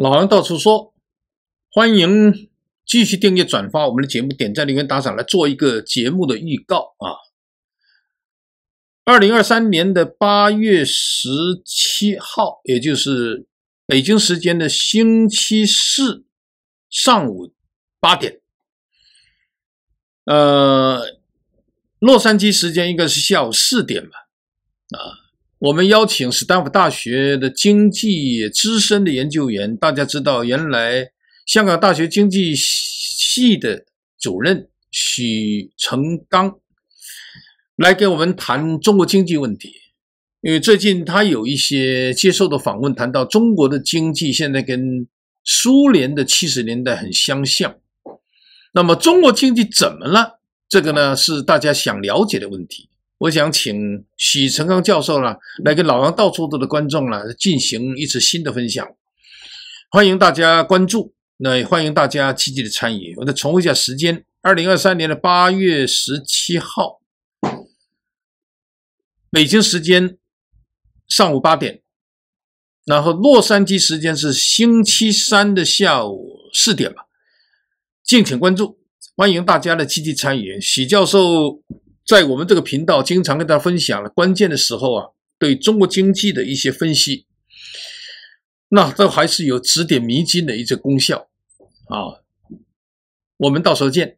老杨到处说，欢迎继续订阅、转发我们的节目，点赞、留言、打赏，来做一个节目的预告啊！二零二三年的八月十七号，也就是北京时间的星期四上午八点，呃，洛杉矶时间应该是下午四点吧，啊。我们邀请斯坦福大学的经济资深的研究员，大家知道，原来香港大学经济系的主任许成刚来给我们谈中国经济问题。因为最近他有一些接受的访问，谈到中国的经济现在跟苏联的七十年代很相像。那么中国经济怎么了？这个呢是大家想了解的问题。我想请许成刚教授呢，来跟老王到处的的观众呢进行一次新的分享。欢迎大家关注，那也欢迎大家积极的参与。我再重复一下时间：二零二三年的八月十七号，北京时间上午八点，然后洛杉矶时间是星期三的下午四点吧。敬请关注，欢迎大家的积极参与。许教授。在我们这个频道，经常跟大家分享了关键的时候啊，对中国经济的一些分析，那都还是有指点迷津的一个功效啊。我们到时候见。